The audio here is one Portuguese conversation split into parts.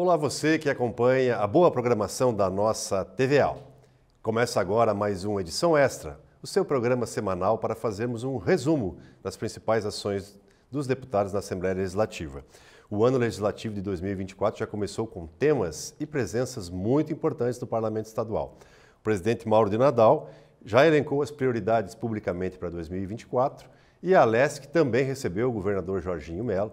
Olá você que acompanha a boa programação da nossa TVA. Começa agora mais uma edição extra, o seu programa semanal para fazermos um resumo das principais ações dos deputados na Assembleia Legislativa. O ano legislativo de 2024 já começou com temas e presenças muito importantes do Parlamento Estadual. O presidente Mauro de Nadal já elencou as prioridades publicamente para 2024 e a LESC também recebeu o governador Jorginho Melo,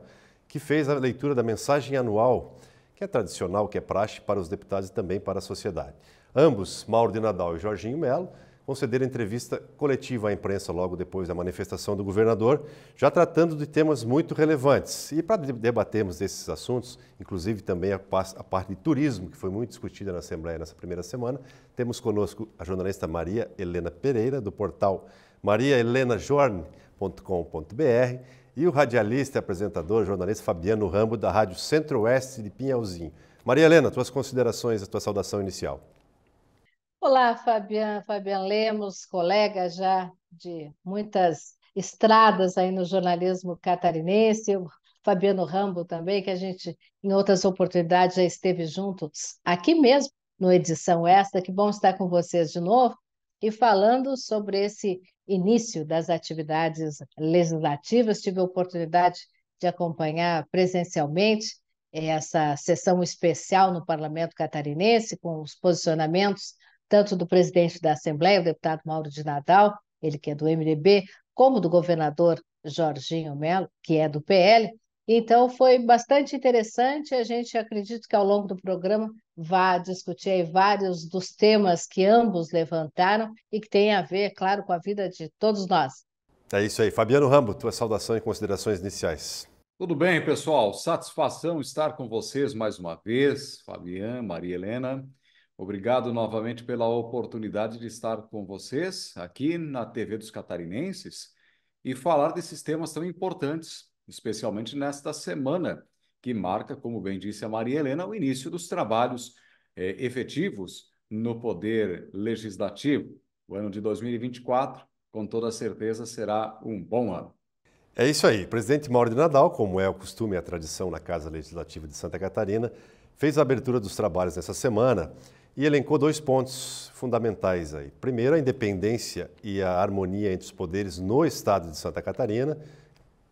que fez a leitura da mensagem anual que é tradicional, que é praxe para os deputados e também para a sociedade. Ambos, Mauro de Nadal e Jorginho Melo, concederam entrevista coletiva à imprensa logo depois da manifestação do governador, já tratando de temas muito relevantes. E para debatermos esses assuntos, inclusive também a parte de turismo, que foi muito discutida na Assembleia nessa primeira semana, temos conosco a jornalista Maria Helena Pereira, do portal mariahelenajorne.com.br, e o radialista, e apresentador, jornalista Fabiano Rambo, da Rádio Centro-Oeste de Pinhalzinho. Maria Helena, tuas considerações, a tua saudação inicial. Olá, Fabiano, Fabiano Lemos, colega já de muitas estradas aí no jornalismo catarinense, o Fabiano Rambo também, que a gente em outras oportunidades já esteve juntos aqui mesmo no Edição esta. Que bom estar com vocês de novo. E falando sobre esse início das atividades legislativas, tive a oportunidade de acompanhar presencialmente eh, essa sessão especial no Parlamento Catarinense, com os posicionamentos tanto do presidente da Assembleia, o deputado Mauro de Nadal, ele que é do MDB, como do governador Jorginho Melo, que é do PL, então, foi bastante interessante. A gente acredita que ao longo do programa vá discutir vários dos temas que ambos levantaram e que tem a ver, claro, com a vida de todos nós. É isso aí. Fabiano Rambo, tua saudação e considerações iniciais. Tudo bem, pessoal? Satisfação estar com vocês mais uma vez, Fabiano, Maria Helena. Obrigado novamente pela oportunidade de estar com vocês aqui na TV dos Catarinenses e falar desses temas tão importantes especialmente nesta semana, que marca, como bem disse a Maria Helena, o início dos trabalhos eh, efetivos no Poder Legislativo. O ano de 2024, com toda certeza, será um bom ano. É isso aí. O presidente Mauro de Nadal, como é o costume e a tradição na Casa Legislativa de Santa Catarina, fez a abertura dos trabalhos nessa semana e elencou dois pontos fundamentais aí. Primeiro, a independência e a harmonia entre os poderes no estado de Santa Catarina.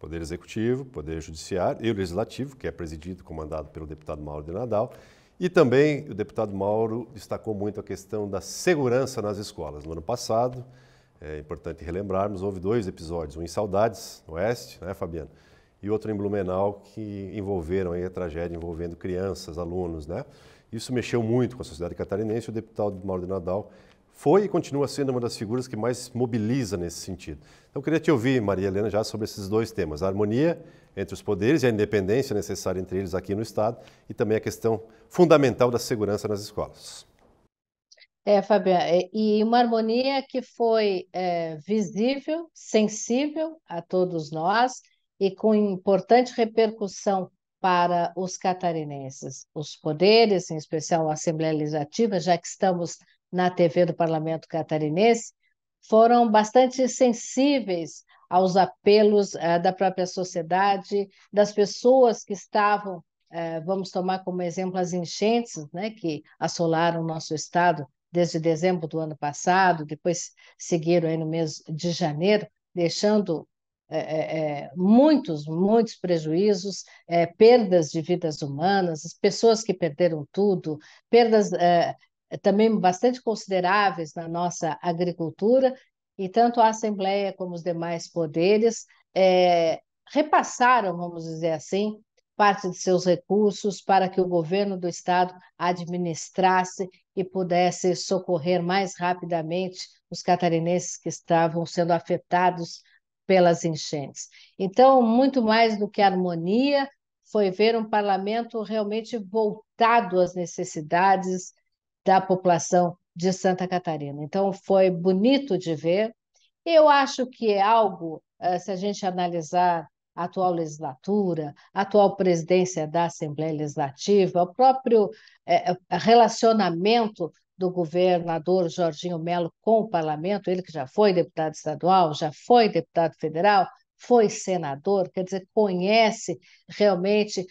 Poder Executivo, Poder Judiciário e o Legislativo, que é presidido, comandado pelo deputado Mauro de Nadal. E também o deputado Mauro destacou muito a questão da segurança nas escolas. No ano passado, é importante relembrarmos, houve dois episódios, um em Saudades, no Oeste, né, Fabiano? E outro em Blumenau, que envolveram aí, a tragédia envolvendo crianças, alunos, né? Isso mexeu muito com a sociedade catarinense. O deputado Mauro de Nadal foi e continua sendo uma das figuras que mais mobiliza nesse sentido. Então, eu queria te ouvir, Maria Helena, já sobre esses dois temas: a harmonia entre os poderes e a independência necessária entre eles aqui no Estado, e também a questão fundamental da segurança nas escolas. É, Fabiana, é, e uma harmonia que foi é, visível, sensível a todos nós e com importante repercussão para os catarinenses. Os poderes, em especial a Assembleia Legislativa, já que estamos na TV do Parlamento Catarinense foram bastante sensíveis aos apelos uh, da própria sociedade, das pessoas que estavam, uh, vamos tomar como exemplo as enchentes né, que assolaram o nosso estado desde dezembro do ano passado, depois seguiram aí no mês de janeiro, deixando é, é, muitos, muitos prejuízos, é, perdas de vidas humanas, pessoas que perderam tudo, perdas é, também bastante consideráveis na nossa agricultura, e tanto a Assembleia como os demais poderes é, repassaram, vamos dizer assim, parte de seus recursos para que o governo do estado administrasse e pudesse socorrer mais rapidamente os catarinenses que estavam sendo afetados pelas enchentes. Então, muito mais do que harmonia, foi ver um parlamento realmente voltado às necessidades da população de Santa Catarina. Então, foi bonito de ver. Eu acho que é algo, eh, se a gente analisar a atual legislatura, a atual presidência da Assembleia Legislativa, o próprio eh, eh, relacionamento do governador Jorginho Melo com o parlamento, ele que já foi deputado estadual, já foi deputado federal, foi senador, quer dizer, conhece realmente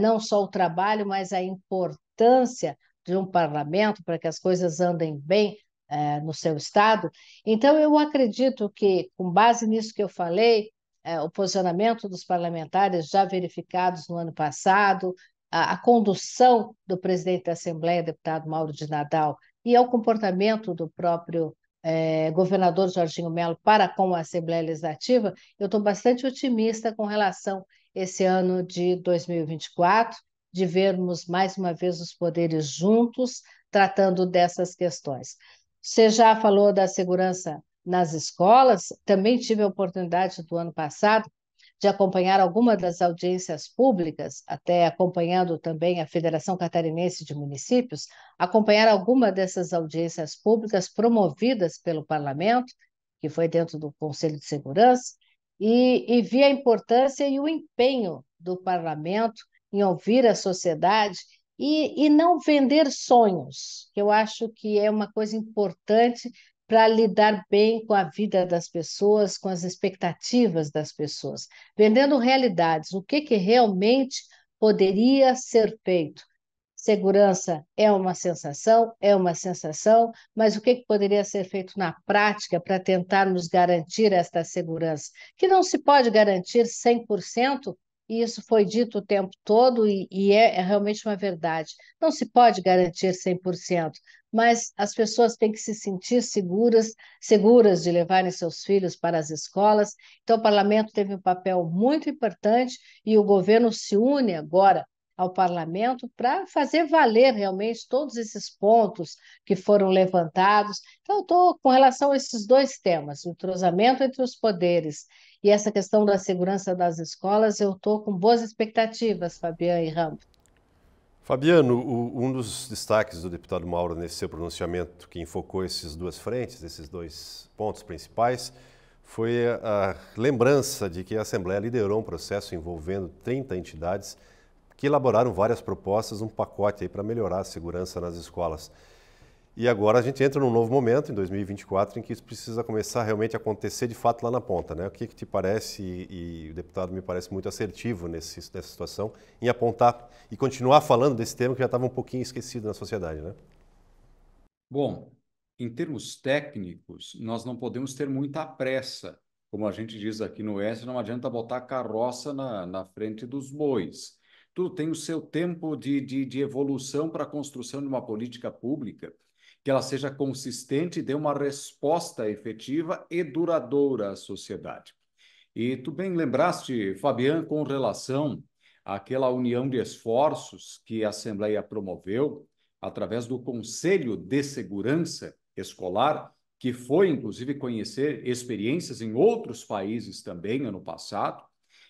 não só o trabalho, mas a importância de um parlamento para que as coisas andem bem é, no seu estado. Então, eu acredito que, com base nisso que eu falei, é, o posicionamento dos parlamentares já verificados no ano passado, a, a condução do presidente da Assembleia, deputado Mauro de Nadal, e ao comportamento do próprio é, governador Jorginho Melo para com a Assembleia Legislativa, eu estou bastante otimista com relação a esse ano de 2024 de vermos mais uma vez os poderes juntos tratando dessas questões. Você já falou da segurança nas escolas, também tive a oportunidade do ano passado de acompanhar alguma das audiências públicas, até acompanhando também a Federação Catarinense de Municípios, acompanhar alguma dessas audiências públicas promovidas pelo parlamento, que foi dentro do Conselho de Segurança, e, e vi a importância e o empenho do parlamento em ouvir a sociedade e, e não vender sonhos, que eu acho que é uma coisa importante para lidar bem com a vida das pessoas, com as expectativas das pessoas, vendendo realidades, o que, que realmente poderia ser feito. Segurança é uma sensação, é uma sensação, mas o que, que poderia ser feito na prática para tentarmos garantir esta segurança? Que não se pode garantir 100% isso foi dito o tempo todo e, e é, é, realmente uma verdade. Não se pode garantir 100%, mas as pessoas têm que se sentir seguras, seguras de levarem seus filhos para as escolas. Então, o parlamento teve um papel muito importante e o governo se une agora ao parlamento para fazer valer realmente todos esses pontos que foram levantados. Então, estou com relação a esses dois temas, o entrosamento entre os poderes e essa questão da segurança das escolas, eu estou com boas expectativas, Fabiano e Rambo. Fabiano, o, um dos destaques do deputado Mauro nesse seu pronunciamento, que enfocou essas duas frentes, esses dois pontos principais, foi a, a lembrança de que a Assembleia liderou um processo envolvendo 30 entidades que elaboraram várias propostas, um pacote para melhorar a segurança nas escolas. E agora a gente entra num novo momento, em 2024, em que isso precisa começar realmente a acontecer de fato lá na ponta. Né? O que, que te parece, e, e, o deputado me parece muito assertivo nesse, nessa situação, em apontar e continuar falando desse tema que já estava um pouquinho esquecido na sociedade? Né? Bom, em termos técnicos, nós não podemos ter muita pressa. Como a gente diz aqui no S. não adianta botar a carroça na, na frente dos bois. Tudo tem o seu tempo de, de, de evolução para a construção de uma política pública que ela seja consistente e dê uma resposta efetiva e duradoura à sociedade. E tu bem lembraste, Fabian, com relação àquela união de esforços que a Assembleia promoveu através do Conselho de Segurança Escolar, que foi inclusive conhecer experiências em outros países também ano passado,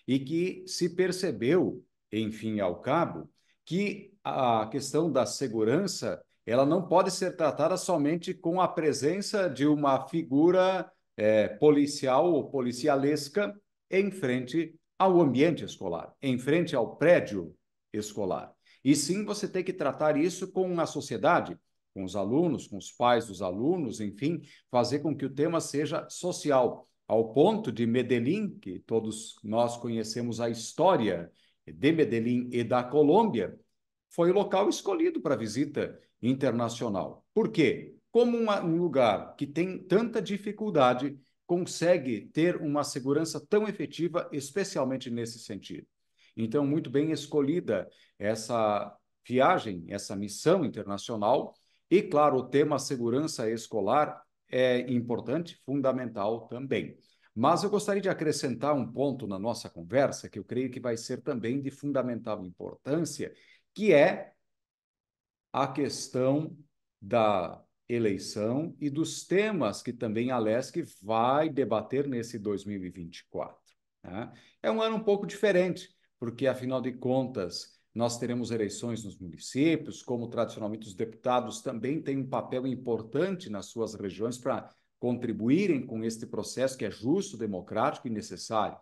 e que se percebeu, enfim, ao cabo, que a questão da segurança ela não pode ser tratada somente com a presença de uma figura é, policial ou policialesca em frente ao ambiente escolar, em frente ao prédio escolar. E sim, você tem que tratar isso com a sociedade, com os alunos, com os pais dos alunos, enfim, fazer com que o tema seja social, ao ponto de Medellín, que todos nós conhecemos a história de Medellín e da Colômbia, foi o local escolhido para a visita internacional. Por quê? Como uma, um lugar que tem tanta dificuldade consegue ter uma segurança tão efetiva, especialmente nesse sentido. Então, muito bem escolhida essa viagem, essa missão internacional. E, claro, o tema segurança escolar é importante, fundamental também. Mas eu gostaria de acrescentar um ponto na nossa conversa que eu creio que vai ser também de fundamental importância, que é a questão da eleição e dos temas que também a LESC vai debater nesse 2024. Né? É um ano um pouco diferente, porque, afinal de contas, nós teremos eleições nos municípios, como tradicionalmente os deputados também têm um papel importante nas suas regiões para contribuírem com este processo que é justo, democrático e necessário.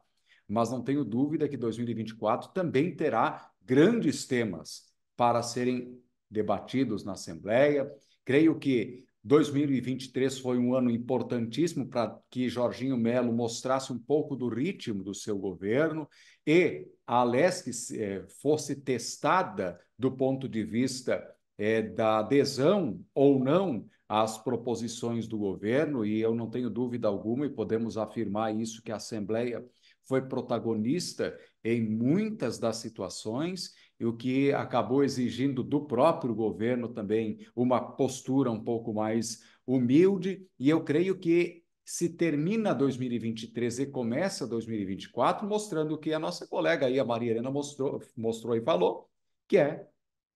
Mas não tenho dúvida que 2024 também terá grandes temas para serem debatidos na Assembleia. Creio que 2023 foi um ano importantíssimo para que Jorginho Melo mostrasse um pouco do ritmo do seu governo e a Alesc eh, fosse testada do ponto de vista eh, da adesão ou não às proposições do governo, e eu não tenho dúvida alguma, e podemos afirmar isso, que a Assembleia foi protagonista em muitas das situações e o que acabou exigindo do próprio governo também uma postura um pouco mais humilde. E eu creio que se termina 2023 e começa 2024 mostrando o que a nossa colega aí, a Maria Helena, mostrou, mostrou e falou, que é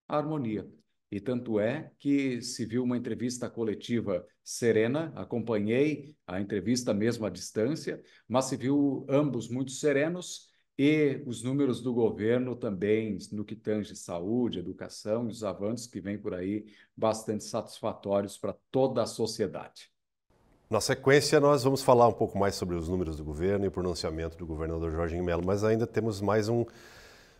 a harmonia. E tanto é que se viu uma entrevista coletiva serena, acompanhei a entrevista mesmo à distância, mas se viu ambos muito serenos e os números do governo também, no que tange saúde, educação, os avanços que vêm por aí, bastante satisfatórios para toda a sociedade. Na sequência, nós vamos falar um pouco mais sobre os números do governo e o pronunciamento do governador Jorginho Melo, mas ainda temos mais um,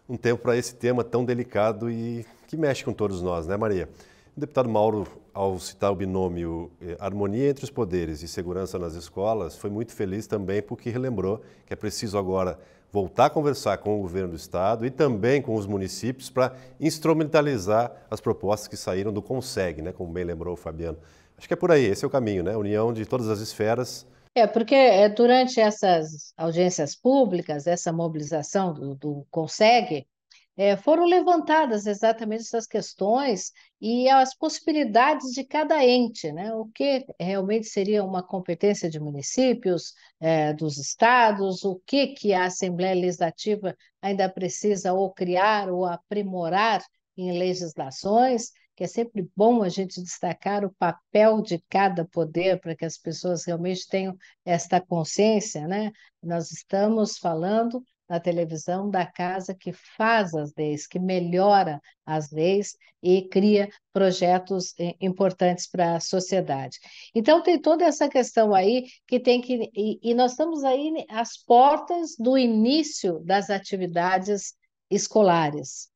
um tempo para esse tema tão delicado e que mexe com todos nós, né, Maria? O deputado Mauro, ao citar o binômio eh, harmonia entre os poderes e segurança nas escolas, foi muito feliz também porque relembrou que é preciso agora voltar a conversar com o governo do estado e também com os municípios para instrumentalizar as propostas que saíram do Conseg, né, como bem lembrou o Fabiano. Acho que é por aí, esse é o caminho, né? União de todas as esferas. É, porque é, durante essas audiências públicas, essa mobilização do, do Conseg, é, foram levantadas exatamente essas questões e as possibilidades de cada ente, né? o que realmente seria uma competência de municípios, é, dos estados, o que, que a Assembleia Legislativa ainda precisa ou criar ou aprimorar em legislações, que é sempre bom a gente destacar o papel de cada poder para que as pessoas realmente tenham esta consciência. Né? Nós estamos falando na televisão da casa que faz as leis, que melhora as leis e cria projetos eh, importantes para a sociedade. Então tem toda essa questão aí que tem que e, e nós estamos aí às portas do início das atividades escolares.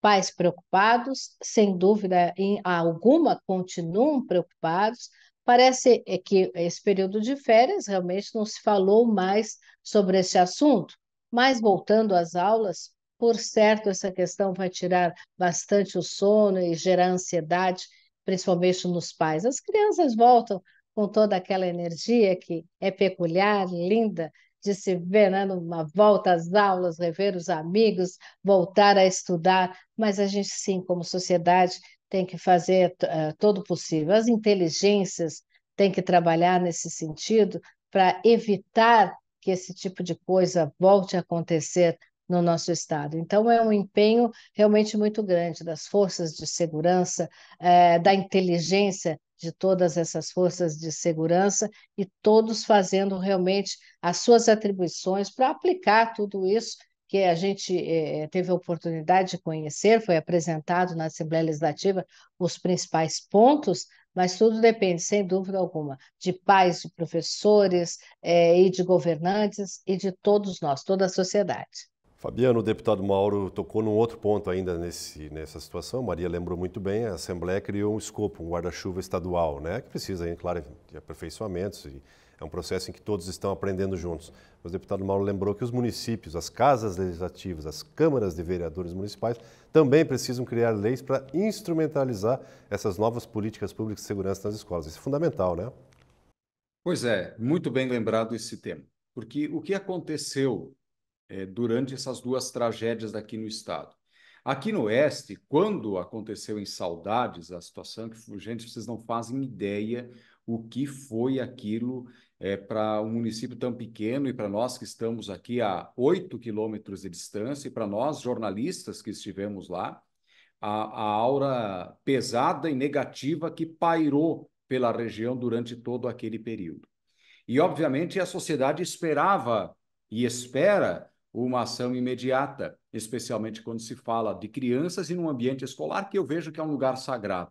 Pais preocupados, sem dúvida alguma, continuam preocupados, Parece eh, que esse período de férias realmente não se falou mais sobre esse assunto, mas voltando às aulas, por certo, essa questão vai tirar bastante o sono e gerar ansiedade, principalmente nos pais. As crianças voltam com toda aquela energia que é peculiar, linda, de se ver né, numa volta às aulas, rever os amigos, voltar a estudar, mas a gente sim, como sociedade, tem que fazer uh, todo o possível. As inteligências têm que trabalhar nesse sentido para evitar que esse tipo de coisa volte a acontecer no nosso estado. Então é um empenho realmente muito grande das forças de segurança, é, da inteligência de todas essas forças de segurança e todos fazendo realmente as suas atribuições para aplicar tudo isso que a gente eh, teve a oportunidade de conhecer, foi apresentado na Assembleia Legislativa os principais pontos, mas tudo depende, sem dúvida alguma, de pais, de professores eh, e de governantes e de todos nós, toda a sociedade. Fabiano, o deputado Mauro tocou num outro ponto ainda nesse, nessa situação. Maria lembrou muito bem, a Assembleia criou um escopo, um guarda-chuva estadual, né, que precisa, claro, de aperfeiçoamentos e é um processo em que todos estão aprendendo juntos. Mas o deputado Mauro lembrou que os municípios, as casas legislativas, as câmaras de vereadores municipais também precisam criar leis para instrumentalizar essas novas políticas públicas de segurança nas escolas. Isso é fundamental, né? Pois é, muito bem lembrado esse tema. Porque o que aconteceu é, durante essas duas tragédias aqui no Estado? Aqui no Oeste, quando aconteceu em Saudades a situação, que, gente, vocês não fazem ideia o que foi aquilo é, eh, para um município tão pequeno e para nós que estamos aqui a 8 quilômetros de distância, e para nós jornalistas que estivemos lá, a, a aura pesada e negativa que pairou pela região durante todo aquele período. E, obviamente, a sociedade esperava e espera uma ação imediata, especialmente quando se fala de crianças e num ambiente escolar, que eu vejo que é um lugar sagrado.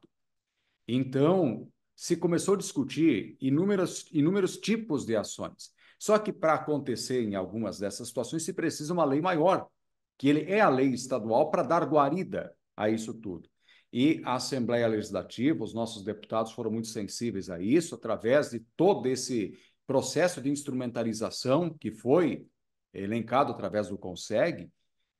Então, se começou a discutir inúmeros, inúmeros tipos de ações. Só que para acontecer em algumas dessas situações se precisa uma lei maior, que ele é a lei estadual para dar guarida a isso tudo. E a Assembleia Legislativa, os nossos deputados foram muito sensíveis a isso, através de todo esse processo de instrumentalização que foi elencado através do CONSEG,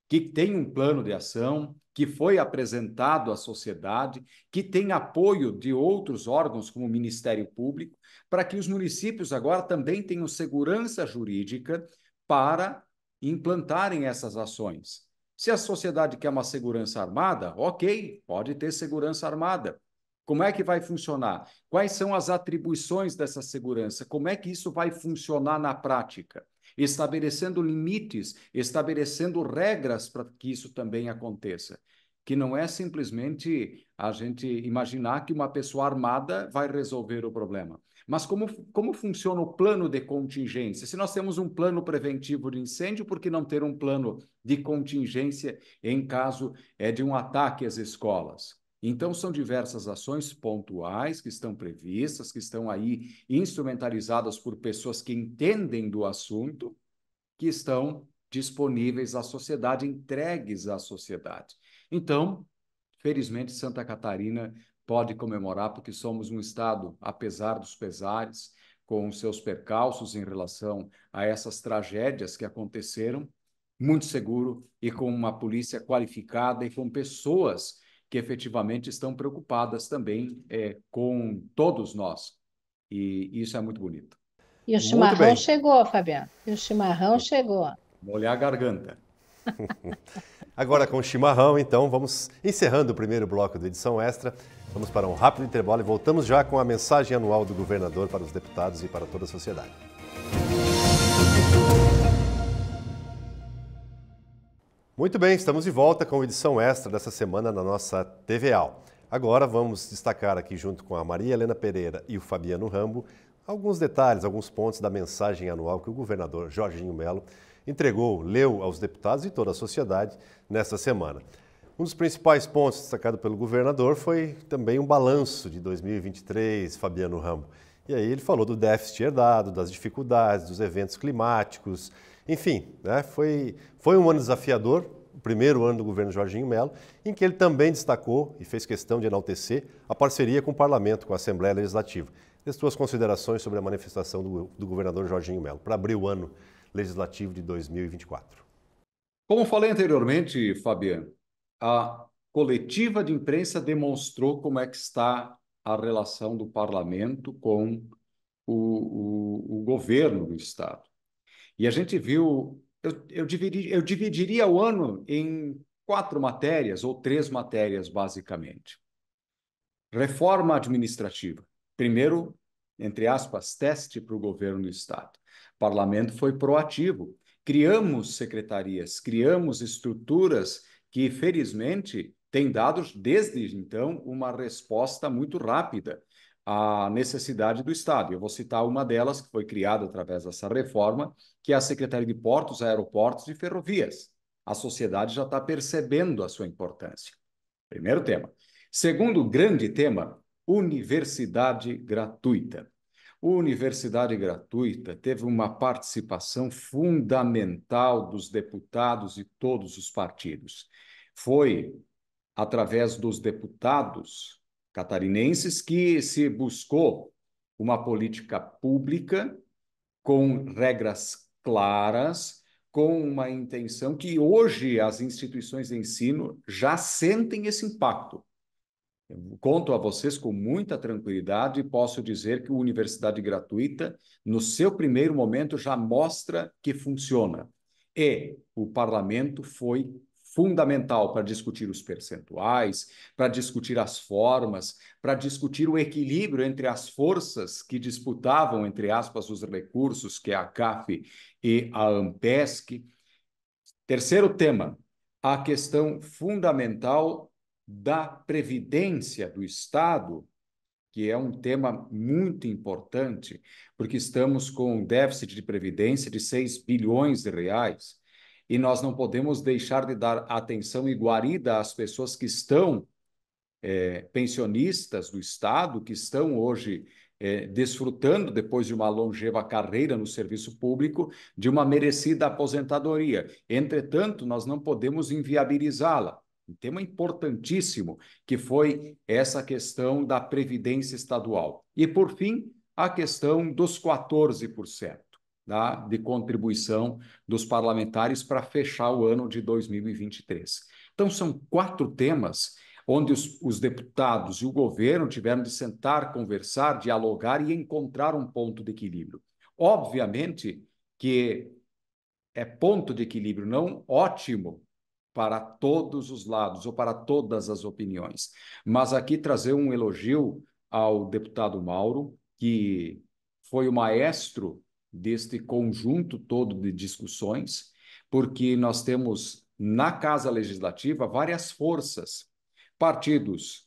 que tem um plano de ação, que foi apresentado à sociedade, que tem apoio de outros órgãos, como o Ministério Público, para que os municípios agora também tenham segurança jurídica para implantarem essas ações. Se a sociedade quer uma segurança armada, ok, pode ter segurança armada. Como é que vai funcionar? Quais são as atribuições dessa segurança? Como é que isso vai funcionar na prática? estabelecendo limites, estabelecendo regras para que isso também aconteça. Que não é simplesmente a gente imaginar que uma pessoa armada vai resolver o problema. Mas como, como funciona o plano de contingência? Se nós temos um plano preventivo de incêndio, por que não ter um plano de contingência em caso é, de um ataque às escolas? Então, são diversas ações pontuais que estão previstas, que estão aí instrumentalizadas por pessoas que entendem do assunto, que estão disponíveis à sociedade, entregues à sociedade. Então, felizmente, Santa Catarina pode comemorar, porque somos um Estado, apesar dos pesares, com seus percalços em relação a essas tragédias que aconteceram, muito seguro e com uma polícia qualificada e com pessoas que efetivamente estão preocupadas também é, com todos nós. E isso é muito bonito. E o chimarrão chegou, Fabiano. E o chimarrão chegou. Molhar a garganta. Agora com o chimarrão, então, vamos encerrando o primeiro bloco da Edição Extra. Vamos para um rápido intervalo e voltamos já com a mensagem anual do governador para os deputados e para toda a sociedade. Muito bem, estamos de volta com edição extra dessa semana na nossa TVAL. Agora vamos destacar aqui, junto com a Maria Helena Pereira e o Fabiano Rambo, alguns detalhes, alguns pontos da mensagem anual que o governador Jorginho Melo entregou, leu aos deputados e toda a sociedade nesta semana. Um dos principais pontos destacado pelo governador foi também um balanço de 2023, Fabiano Rambo. E aí ele falou do déficit herdado, das dificuldades, dos eventos climáticos, enfim, né, foi, foi um ano desafiador, o primeiro ano do governo Jorginho Melo, em que ele também destacou e fez questão de enaltecer a parceria com o parlamento, com a Assembleia Legislativa. As suas considerações sobre a manifestação do, do governador Jorginho Melo para abrir o ano legislativo de 2024. Como falei anteriormente, Fabiano, a coletiva de imprensa demonstrou como é que está a relação do parlamento com o, o, o governo do Estado. E a gente viu, eu, eu, dividi, eu dividiria o ano em quatro matérias, ou três matérias, basicamente. Reforma administrativa. Primeiro, entre aspas, teste para o governo do Estado. O parlamento foi proativo. Criamos secretarias, criamos estruturas que, felizmente, têm dado, desde então, uma resposta muito rápida a necessidade do Estado. Eu vou citar uma delas, que foi criada através dessa reforma, que é a Secretaria de Portos, Aeroportos e Ferrovias. A sociedade já está percebendo a sua importância. Primeiro tema. Segundo grande tema, universidade gratuita. universidade gratuita teve uma participação fundamental dos deputados e todos os partidos. Foi através dos deputados catarinenses, que se buscou uma política pública com regras claras, com uma intenção que hoje as instituições de ensino já sentem esse impacto. Eu conto a vocês com muita tranquilidade e posso dizer que a universidade gratuita, no seu primeiro momento, já mostra que funciona. E o parlamento foi fundamental para discutir os percentuais, para discutir as formas, para discutir o equilíbrio entre as forças que disputavam, entre aspas, os recursos, que é a CAF e a AMPESC. Terceiro tema, a questão fundamental da previdência do Estado, que é um tema muito importante, porque estamos com um déficit de previdência de 6 bilhões de reais e nós não podemos deixar de dar atenção e guarida às pessoas que estão é, pensionistas do Estado, que estão hoje é, desfrutando, depois de uma longeva carreira no serviço público, de uma merecida aposentadoria. Entretanto, nós não podemos inviabilizá-la. Um tema importantíssimo que foi essa questão da previdência estadual. E, por fim, a questão dos 14% da, tá? de contribuição dos parlamentares para fechar o ano de 2023. Então, são quatro temas onde os, os, deputados e o governo tiveram de sentar, conversar, dialogar e encontrar um ponto de equilíbrio. Obviamente que é ponto de equilíbrio não ótimo para todos os lados ou para todas as opiniões, mas aqui trazer um elogio ao deputado Mauro, que foi o maestro deste conjunto todo de discussões, porque nós temos na Casa Legislativa várias forças, partidos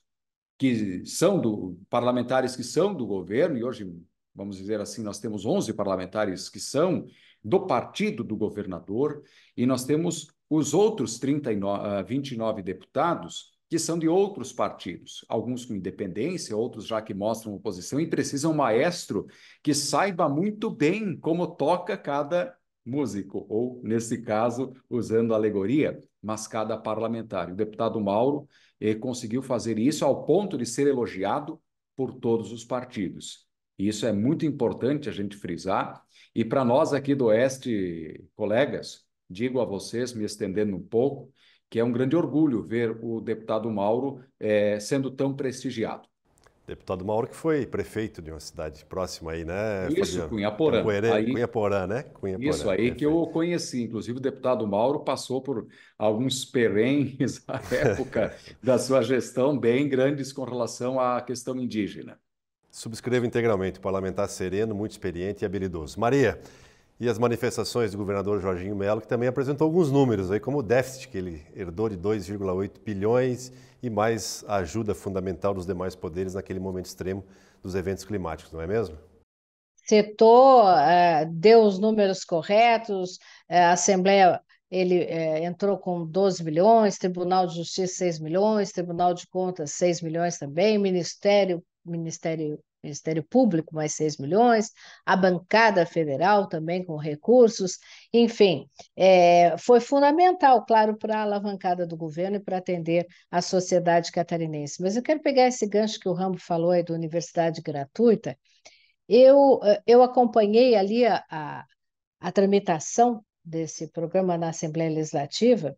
que são do parlamentares que são do governo e hoje vamos dizer assim, nós temos 11 parlamentares que são do partido do governador e nós temos os outros 39, 29 ah, deputados que são de outros partidos, alguns com independência, outros já que mostram oposição, e precisam um maestro que saiba muito bem como toca cada músico, ou, nesse caso, usando alegoria, mas cada parlamentar. O deputado Mauro eh, conseguiu fazer isso ao ponto de ser elogiado por todos os partidos. E isso é muito importante a gente frisar. E para nós aqui do Oeste, colegas, digo a vocês, me estendendo um pouco, que é um grande orgulho ver o deputado Mauro é, sendo tão prestigiado. Deputado Mauro, que foi prefeito de uma cidade próxima aí, né? Isso, Fabiano? Cunhaporã. Então, aí, né? Cunhaporã, isso aí prefeito. que eu conheci. Inclusive, o deputado Mauro passou por alguns perrengues à época da sua gestão, bem grandes com relação à questão indígena. Subscrevo integralmente. Parlamentar sereno, muito experiente e habilidoso. Maria, e as manifestações do governador Jorginho Melo, que também apresentou alguns números, aí, como o déficit que ele herdou de 2,8 bilhões e mais a ajuda fundamental dos demais poderes naquele momento extremo dos eventos climáticos, não é mesmo? Setor é, deu os números corretos, é, a Assembleia ele é, entrou com 12 milhões, Tribunal de Justiça 6 milhões, Tribunal de Contas 6 milhões também, Ministério, Ministério Ministério Público, mais 6 milhões, a bancada federal também com recursos, enfim, é, foi fundamental, claro, para a alavancada do governo e para atender a sociedade catarinense. Mas eu quero pegar esse gancho que o Rambo falou aí da universidade gratuita. Eu, eh, eu acompanhei ali a, a, a tramitação desse programa na Assembleia Legislativa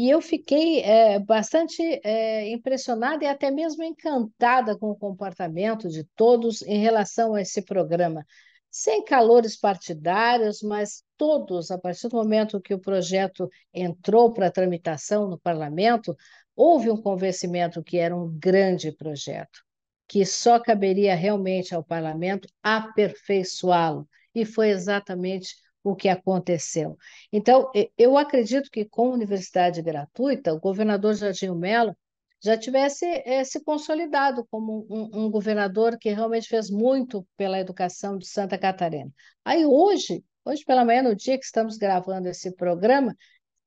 e eu fiquei é, bastante é, impressionada e até mesmo encantada com o comportamento de todos em relação a esse programa. Sem calores partidários, mas todos, a partir do momento que o projeto entrou para tramitação no parlamento, houve um convencimento que era um grande projeto, que só caberia realmente ao parlamento aperfeiçoá-lo. E foi exatamente o que aconteceu. Então, eu acredito que com universidade gratuita, o governador Jardim Mello já tivesse é, se consolidado como um, um, governador que realmente fez muito pela educação de Santa Catarina. Aí hoje, hoje pela manhã, no dia que estamos gravando esse programa,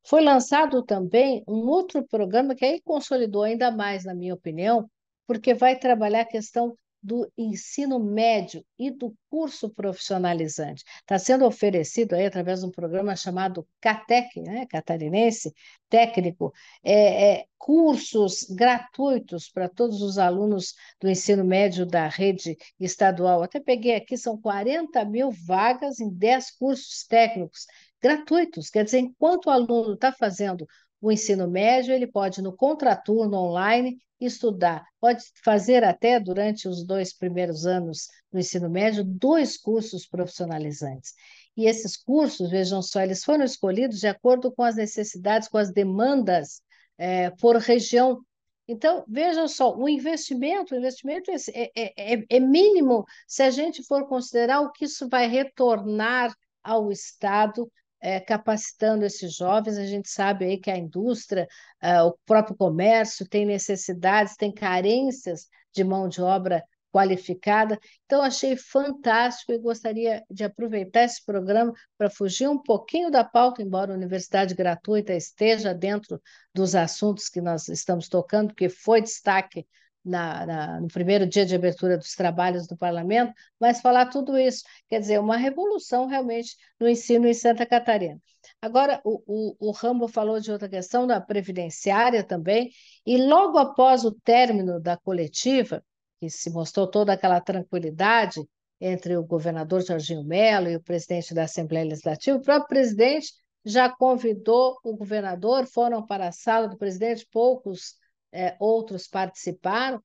foi lançado também um outro programa que aí consolidou ainda mais, na minha opinião, porque vai trabalhar a questão do ensino médio e do curso profissionalizante. Está sendo oferecido aí através de um programa chamado CATEC, né, catarinense, técnico, é, é, cursos gratuitos para todos os alunos do ensino médio da rede estadual. Até peguei aqui, são 40 mil vagas em 10 cursos técnicos gratuitos. Quer dizer, enquanto o aluno está fazendo o ensino médio ele pode no contraturno online estudar, pode fazer até durante os dois primeiros anos do ensino médio dois cursos profissionalizantes. E esses cursos, vejam só, eles foram escolhidos de acordo com as necessidades, com as demandas é, por região. Então, vejam só, o investimento, o investimento é, é, é, é, é mínimo se a gente for considerar o que isso vai retornar ao Estado é, capacitando esses jovens. A gente sabe aí que a indústria, é, o próprio comércio tem necessidades, tem carências de mão de obra qualificada. Então, achei fantástico e gostaria de aproveitar esse programa para fugir um pouquinho da pauta, embora a universidade gratuita esteja dentro dos assuntos que nós estamos tocando, porque foi destaque na, na, no primeiro dia de abertura dos trabalhos do parlamento, mas falar tudo isso. Quer dizer, uma revolução realmente no ensino em Santa Catarina. Agora, o, o, o Rambo falou de outra questão, da previdenciária também, e logo após o término da coletiva, que se mostrou toda aquela tranquilidade entre o governador Jorginho Melo e o presidente da Assembleia Legislativa, o próprio presidente já convidou o governador, foram para a sala do presidente poucos é, outros participaram,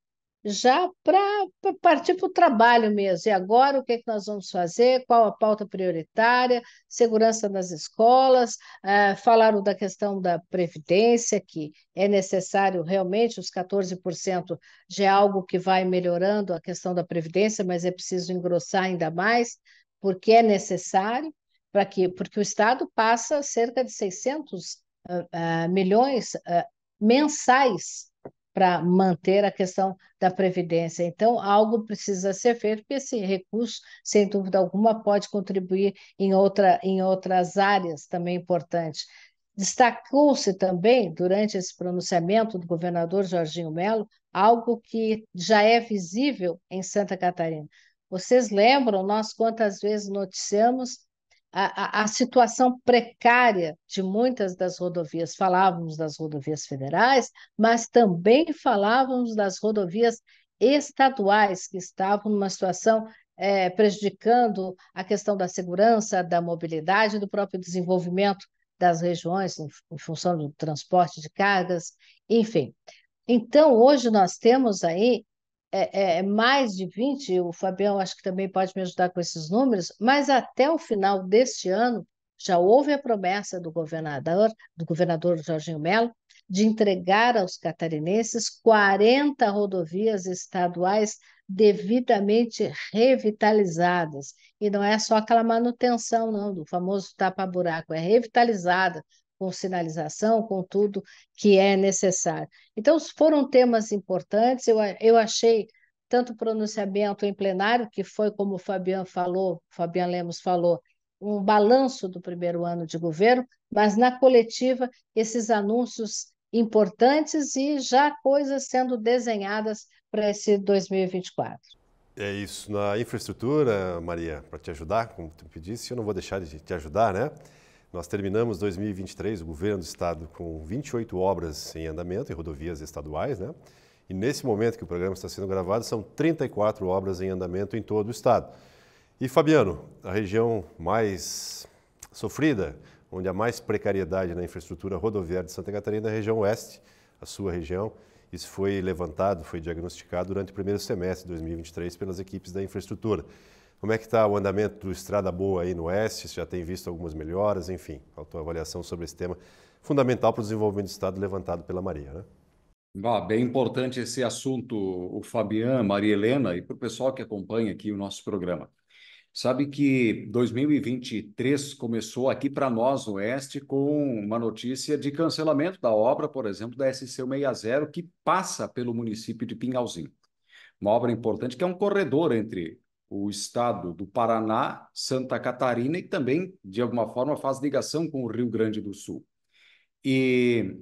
já para partir para o trabalho mesmo. E agora, o que, é que nós vamos fazer? Qual a pauta prioritária? Segurança nas escolas, é, falaram da questão da previdência, que é necessário realmente, os 14% já é algo que vai melhorando a questão da previdência, mas é preciso engrossar ainda mais, porque é necessário, para que, porque o Estado passa cerca de 600 ah, ah, milhões ah, mensais para manter a questão da previdência. Então, algo precisa ser feito, porque esse recurso, sem dúvida alguma, pode contribuir em, outra, em outras áreas também importantes. Destacou-se também, durante esse pronunciamento do governador Jorginho Melo, algo que já é visível em Santa Catarina. Vocês lembram, nós quantas vezes noticiamos a, a, situação precária de muitas das rodovias. Falávamos das rodovias federais, mas também falávamos das rodovias estaduais, que estavam numa situação é, prejudicando a questão da segurança, da mobilidade, do próprio desenvolvimento das regiões, em, em função do transporte de cargas, enfim. Então, hoje nós temos aí é, é, é, mais de 20, o Fabião acho que também pode me ajudar com esses números, mas até o final deste ano já houve a promessa do governador, do governador Jorginho Melo, de entregar aos catarinenses 40 rodovias estaduais devidamente revitalizadas. E não é só aquela manutenção, não, do famoso tapa-buraco, é revitalizada, com sinalização, com tudo que é necessário. Então, foram temas importantes, eu, eu achei tanto o pronunciamento em plenário, que foi como o Fabian falou, Fabian Lemos falou, um balanço do primeiro ano de governo, mas na coletiva esses anúncios importantes e já coisas sendo desenhadas para esse 2024. É isso. Na infraestrutura, Maria, para te ajudar, como tu pedisse, eu não vou deixar de te ajudar, né? Nós terminamos 2023, o governo do estado, com 28 obras em andamento, em rodovias estaduais, né? E nesse momento que o programa está sendo gravado, são 34 obras em andamento em todo o estado. E Fabiano, a região mais sofrida, onde há mais precariedade na infraestrutura rodoviária de Santa Catarina, é a região oeste, a sua região. Isso foi levantado, foi diagnosticado durante o primeiro semestre de 2023 pelas equipes da infraestrutura. Como é que está o andamento do Estrada Boa aí no Oeste? Você já tem visto algumas melhoras? Enfim, a tua avaliação sobre esse tema fundamental para o desenvolvimento do Estado levantado pela Maria, né? Ah, bem importante esse assunto, o Fabian, Maria Helena e para o pessoal que acompanha aqui o nosso programa. Sabe que 2023 começou aqui para nós no Oeste com uma notícia de cancelamento da obra, por exemplo, da SC 160, que passa pelo município de Pinhalzinho. Uma obra importante que é um corredor entre o estado do Paraná, Santa Catarina e também, de alguma forma, faz ligação com o Rio Grande do Sul. E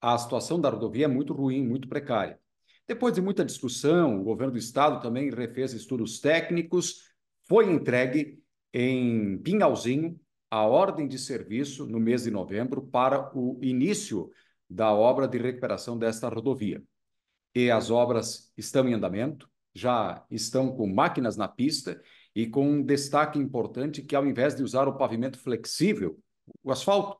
a situação da rodovia é muito ruim, muito precária. Depois de muita discussão, o governo do estado também refez estudos técnicos, foi entregue em Pinhalzinho a ordem de serviço no mês de novembro para o início da obra de recuperação desta rodovia. E as obras estão em andamento, já estão com máquinas na pista e com um destaque importante que, ao invés de usar o pavimento flexível, o asfalto,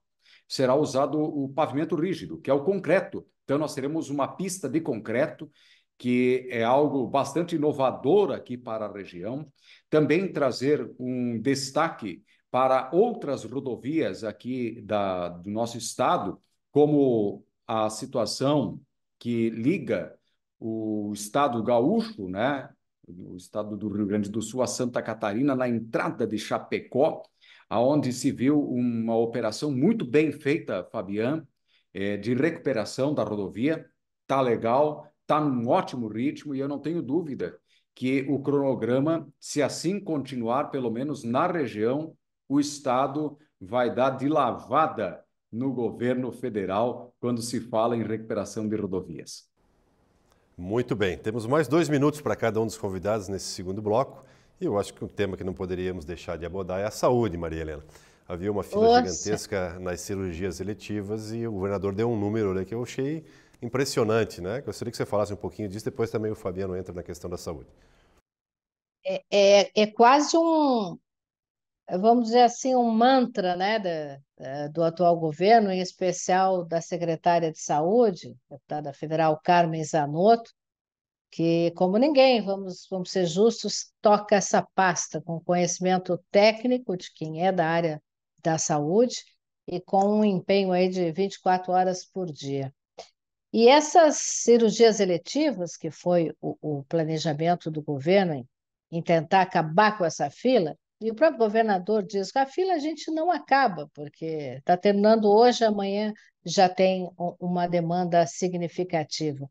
será usado o pavimento rígido, que é o concreto. Então, nós teremos uma pista de concreto, que é algo bastante inovador aqui para a região. Também trazer um destaque para outras rodovias aqui da, do nosso estado, como a situação que liga o estado gaúcho, né, o estado do Rio Grande do Sul, a Santa Catarina, na entrada de Chapecó, aonde se viu uma operação muito bem feita, Fabian, é, de recuperação da rodovia. Tá legal, tá num ótimo ritmo e eu não tenho dúvida que o cronograma, se assim continuar, pelo menos na região, o estado vai dar de lavada no governo federal quando se fala em recuperação de rodovias. Muito bem, temos mais dois minutos para cada um dos convidados nesse segundo bloco. E eu acho que um tema que não poderíamos deixar de abordar é a saúde, Maria Helena. Havia uma fila Nossa. gigantesca nas cirurgias eletivas e o governador deu um número né, que eu achei impressionante, né? Gostaria que você falasse um pouquinho disso, depois também o Fabiano entra na questão da saúde. É, é, é quase um, vamos dizer assim, um mantra né, da, do atual governo, em especial da secretária de Saúde, deputada federal Carmen Zanotto, que, como ninguém, vamos, vamos ser justos, toca essa pasta com conhecimento técnico de quem é da área da saúde e com um empenho aí de 24 horas por dia. E essas cirurgias eletivas, que foi o, o planejamento do governo em, em tentar acabar com essa fila, e o próprio governador diz que a fila a gente não acaba, porque está terminando hoje, amanhã já tem uma demanda significativa.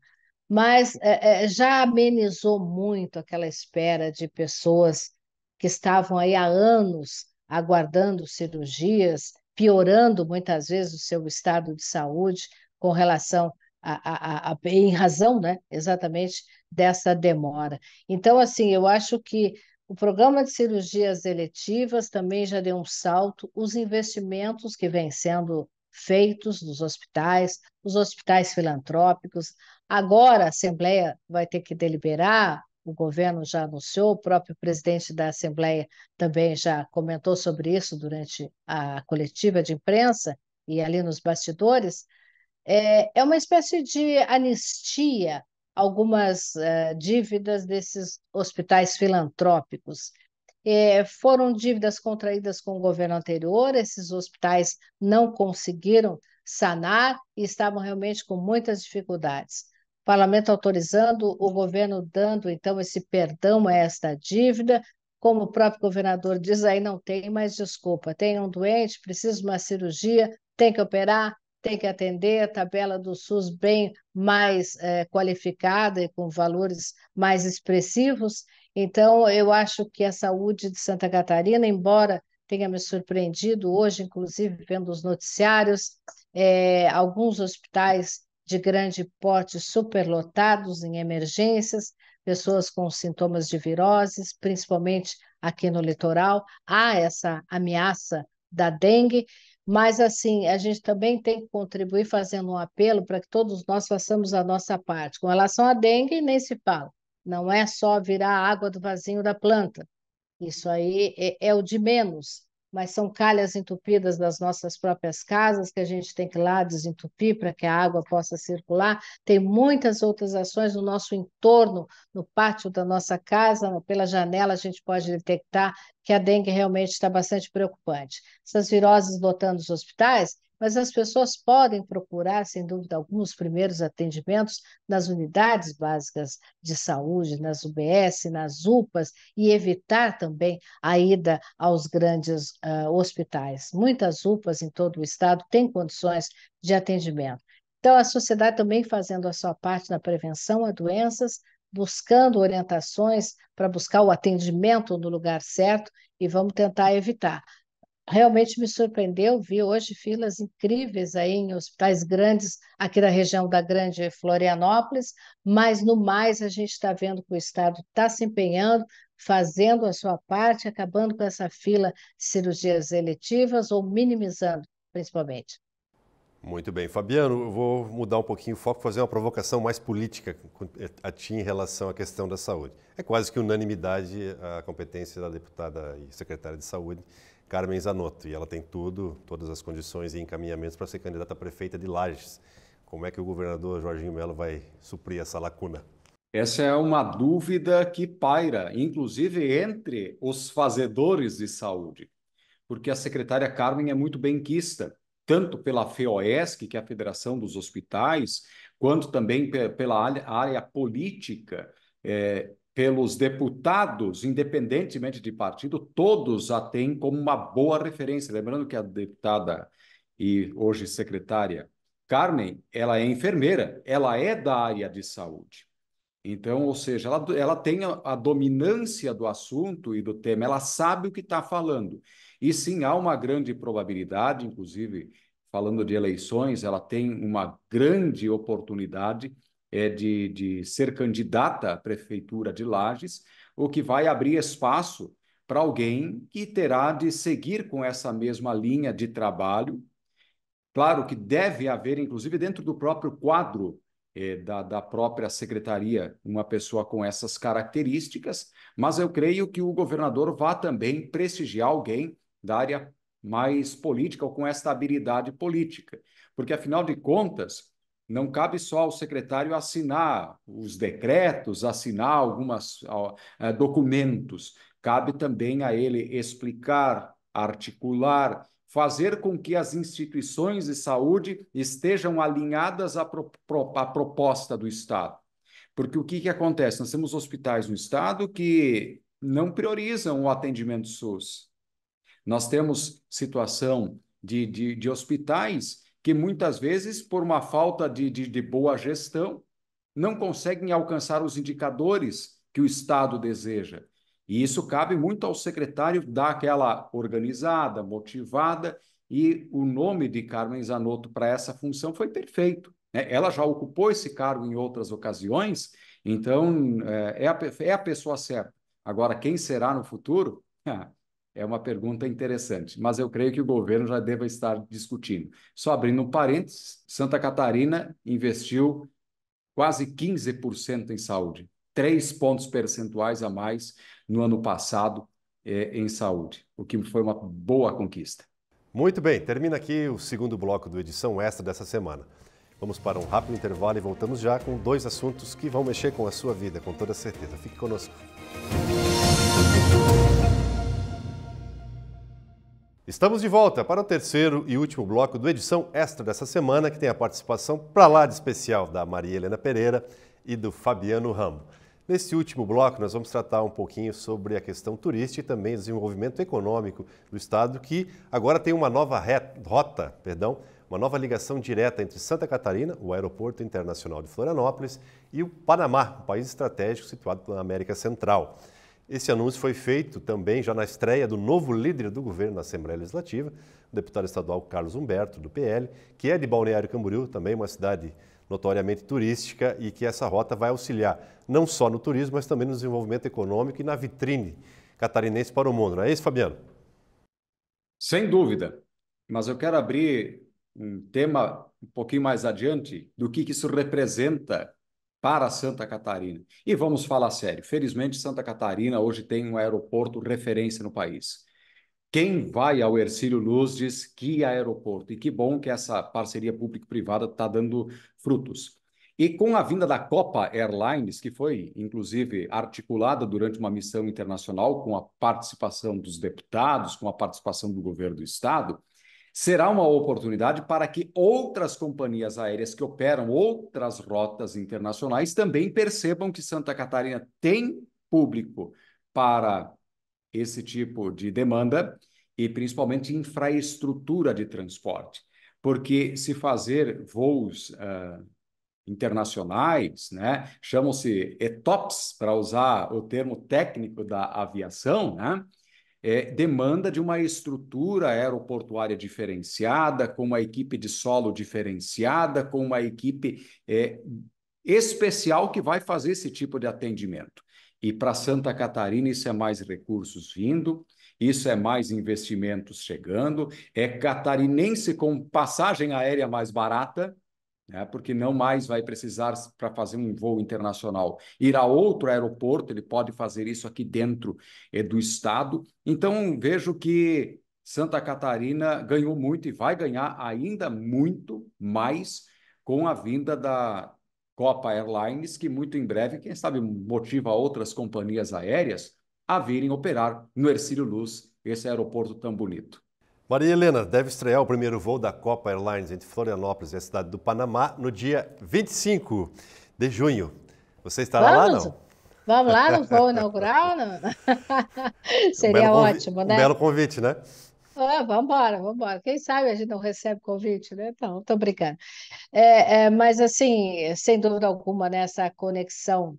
Mas é, é, já amenizou muito aquela espera de pessoas que estavam aí há anos aguardando cirurgias, piorando muitas vezes o seu estado de saúde com relação a, a, a, em razão, né, exatamente dessa demora. Então, assim, eu acho que o programa de cirurgias eletivas também já deu um salto, os investimentos que vêm sendo feitos nos hospitais, os hospitais filantrópicos. Agora a Assembleia vai ter que deliberar, o governo já anunciou, o próprio presidente da Assembleia também já comentou sobre isso durante a coletiva de imprensa e ali nos bastidores. É, é uma espécie de anistia algumas uh, dívidas desses hospitais filantrópicos. É, foram dívidas contraídas com o governo anterior, esses hospitais não conseguiram sanar e estavam realmente com muitas dificuldades. O parlamento autorizando, o governo dando então esse perdão a esta dívida, como o próprio governador diz, aí não tem mais desculpa. Tem um doente, precisa de uma cirurgia, tem que operar, tem que atender a tabela do SUS bem mais é, qualificada e com valores mais expressivos. Então, eu acho que a saúde de Santa Catarina, embora tenha me surpreendido hoje, inclusive vendo os noticiários, é, alguns hospitais de grande porte superlotados em emergências, pessoas com sintomas de viroses, principalmente aqui no litoral, há essa ameaça da dengue, mas, assim, a gente também tem que contribuir fazendo um apelo para que todos nós façamos a nossa parte. Com relação à dengue, nem se fala. Não é só virar a água do vasinho da planta. Isso aí é, é o de menos mas são calhas entupidas das nossas próprias casas que a gente tem que ir lá desentupir para que a água possa circular. Tem muitas outras ações no nosso entorno, no pátio da nossa casa, pela janela a gente pode detectar que a dengue realmente está bastante preocupante. Essas viroses lotando os hospitais mas as pessoas podem procurar, sem dúvida alguma, os primeiros atendimentos nas unidades básicas de saúde, nas UBS, nas UPAs, e evitar também a ida aos grandes uh, hospitais. Muitas UPAs em todo o estado têm condições de atendimento. Então, a sociedade também fazendo a sua parte na prevenção a doenças, buscando orientações para buscar o atendimento no lugar certo e vamos tentar evitar realmente me surpreendeu, vi hoje filas incríveis aí em hospitais grandes aqui da região da Grande Florianópolis, mas no mais a gente está vendo que o Estado está se empenhando, fazendo a sua parte, acabando com essa fila de cirurgias eletivas ou minimizando, principalmente. Muito bem. Fabiano, eu vou mudar um pouquinho o foco, fazer uma provocação mais política a ti em relação à questão da saúde. É quase que unanimidade a competência da deputada e secretária de saúde Carmen Zanotto, e ela tem tudo, todas as condições e encaminhamentos para ser candidata a prefeita de Lages. Como é que o governador Jorginho Melo vai suprir essa lacuna? Essa é uma dúvida que paira, inclusive entre os fazedores de saúde, porque a secretária Carmen é muito benquista, tanto pela FEOESC, que é a Federação dos Hospitais, quanto também pela área política. É, pelos deputados, independentemente de partido, todos a têm como uma boa referência. Lembrando que a deputada e hoje secretária Carmen, ela é enfermeira, ela é da área de saúde. Então, ou seja, ela, ela tem a, a dominância do assunto e do tema, ela sabe o que está falando. E sim, há uma grande probabilidade, inclusive falando de eleições, ela tem uma grande oportunidade é, de, de ser candidata à prefeitura de Lages, o que vai abrir espaço para alguém que terá de seguir com essa mesma linha de trabalho. Claro que deve haver, inclusive dentro do próprio quadro é, da, da própria secretaria, uma pessoa com essas características, mas eu creio que o governador vá também prestigiar alguém da área mais política ou com esta habilidade política, porque afinal de contas, não cabe só ao secretário assinar os decretos, assinar alguns é, documentos, cabe também a ele explicar, articular, fazer com que as instituições de saúde estejam alinhadas à, pro, à proposta do Estado. Porque o que, que acontece? Nós temos hospitais no Estado que não priorizam o atendimento SUS. Nós temos situação de, de, de hospitais que muitas vezes, por uma falta de, de, de boa gestão, não conseguem alcançar os indicadores que o Estado deseja. E isso cabe muito ao secretário dar aquela organizada, motivada, e o nome de Carmen Zanotto para essa função foi perfeito. Né? Ela já ocupou esse cargo em outras ocasiões, então é, é, a, é a pessoa certa. Agora, quem será no futuro? Ah, é uma pergunta interessante, mas eu creio que o governo já deva estar discutindo. Só abrindo um parênteses, Santa Catarina investiu quase 15% em saúde, três pontos percentuais a mais no ano passado é, em saúde, o que foi uma boa conquista. Muito bem, termina aqui o segundo bloco do Edição Extra dessa semana. Vamos para um rápido intervalo e voltamos já com dois assuntos que vão mexer com a sua vida, com toda certeza. Fique conosco. Estamos de volta para o terceiro e último bloco do Edição Extra dessa semana, que tem a participação para lá de especial da Maria Helena Pereira e do Fabiano Ramo. Neste último bloco, nós vamos tratar um pouquinho sobre a questão turística e também desenvolvimento econômico do Estado, que agora tem uma nova rota, perdão, uma nova ligação direta entre Santa Catarina, o Aeroporto Internacional de Florianópolis, e o Panamá, um país estratégico situado na América Central. Esse anúncio foi feito também já na estreia do novo líder do governo na Assembleia Legislativa, o deputado estadual Carlos Humberto, do PL, que é de Balneário Camboriú, também uma cidade notoriamente turística, e que essa rota vai auxiliar não só no turismo, mas também no desenvolvimento econômico e na vitrine catarinense para o mundo. Não é isso, Fabiano? Sem dúvida. Mas eu quero abrir um tema um pouquinho mais adiante do que isso representa para Santa Catarina. E vamos falar sério, felizmente Santa Catarina hoje tem um aeroporto referência no país. Quem vai ao Ercílio Luz diz que aeroporto, e que bom que essa parceria público-privada está dando frutos. E com a vinda da Copa Airlines, que foi inclusive articulada durante uma missão internacional com a participação dos deputados, com a participação do governo do estado, será uma oportunidade para que outras companhias aéreas que operam outras rotas internacionais também percebam que Santa Catarina tem público para esse tipo de demanda e principalmente infraestrutura de transporte. Porque se fazer voos uh, internacionais, né, chamam-se ETOPS, para usar o termo técnico da aviação, né, é, demanda de uma estrutura aeroportuária diferenciada, com uma equipe de solo diferenciada, com uma equipe é, especial que vai fazer esse tipo de atendimento. E para Santa Catarina, isso é mais recursos vindo, isso é mais investimentos chegando, é catarinense com passagem aérea mais barata, né? porque não mais vai precisar, para fazer um voo internacional, ir a outro aeroporto, ele pode fazer isso aqui dentro é, do estado. Então, vejo que Santa Catarina ganhou muito e vai ganhar ainda muito mais com a vinda da Copa Airlines, que muito em breve, quem sabe, motiva outras companhias aéreas a virem operar no Ercílio Luz, esse aeroporto tão bonito. Maria Helena deve estrear o primeiro voo da Copa Airlines entre Florianópolis e a cidade do Panamá no dia 25 de junho. Você estará Vamos. lá, não? Vamos lá no voo inaugural? Não? Seria um ótimo, né? Um belo convite, né? Ah, vamos embora, vamos embora. Quem sabe a gente não recebe convite, né? Então, estou brincando. É, é, mas, assim, sem dúvida alguma, nessa né, conexão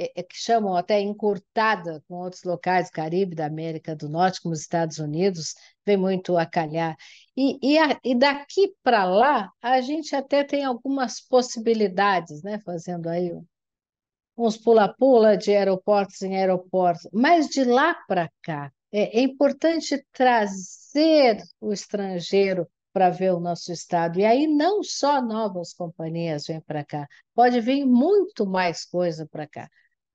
é, é, que chamam até encurtada com outros locais do Caribe, da América do Norte, como os Estados Unidos, vem muito a calhar. E, e, a, e daqui para lá, a gente até tem algumas possibilidades, né? fazendo aí uns pula-pula de aeroportos em aeroportos, mas de lá para cá, é, é importante trazer o estrangeiro para ver o nosso estado. E aí não só novas companhias vêm para cá, pode vir muito mais coisa para cá